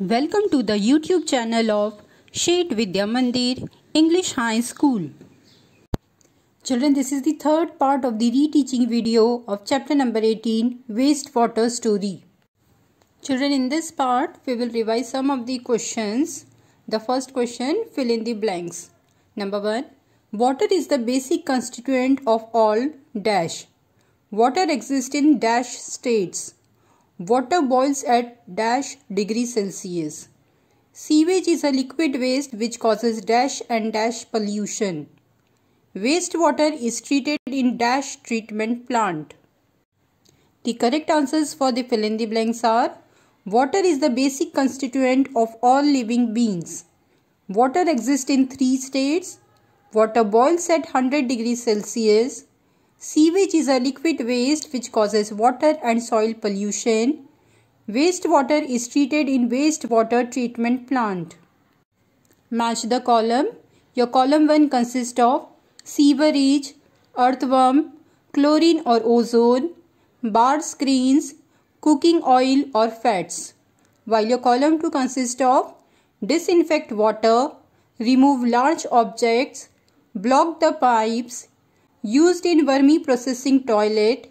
Welcome to the YouTube channel of Shade Vidya Mandir English High School. Children, this is the third part of the reteaching video of chapter number 18 Wastewater Story. Children, in this part, we will revise some of the questions. The first question, fill in the blanks. Number 1. Water is the basic constituent of all dash. Water exists in dash states. Water boils at dash degree Celsius. Sewage is a liquid waste which causes dash and dash pollution. Wastewater is treated in dash treatment plant. The correct answers for the fill in the blanks are Water is the basic constituent of all living beings. Water exists in three states. Water boils at 100 degrees Celsius Sewage is a liquid waste which causes water and soil pollution. Wastewater is treated in wastewater treatment plant. Match the column. Your column 1 consists of sewerage, earthworm, chlorine or ozone, bar screens, cooking oil or fats. While your column 2 consists of disinfect water, remove large objects, block the pipes, used in vermi processing toilet,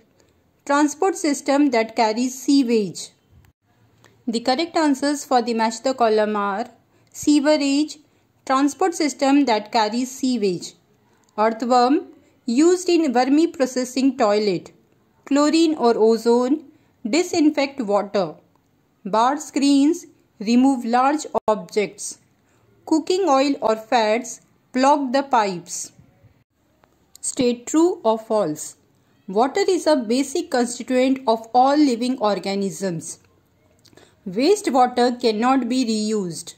transport system that carries sewage. The correct answers for the match the column are sewerage, transport system that carries sewage, earthworm, used in vermi processing toilet, chlorine or ozone, disinfect water, bar screens, remove large objects, cooking oil or fats, block the pipes state true or false. Water is a basic constituent of all living organisms. Waste water cannot be reused.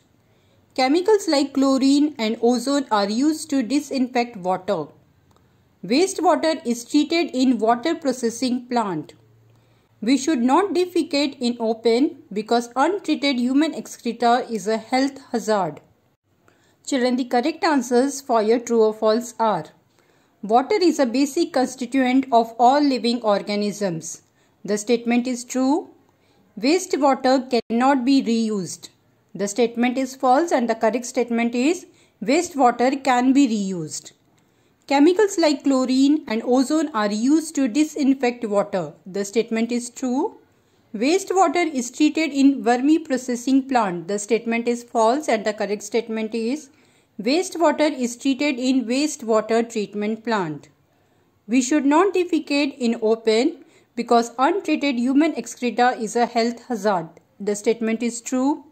Chemicals like chlorine and ozone are used to disinfect water. Waste water is treated in water processing plant. We should not defecate in open because untreated human excreta is a health hazard. Children, the correct answers for your true or false are Water is a basic constituent of all living organisms. The statement is true. Wastewater cannot be reused. The statement is false and the correct statement is wastewater can be reused. Chemicals like chlorine and ozone are used to disinfect water. The statement is true. Wastewater is treated in vermi processing plant. The statement is false and the correct statement is Wastewater is treated in wastewater treatment plant. We should not defecate in open because untreated human excreta is a health hazard. The statement is true.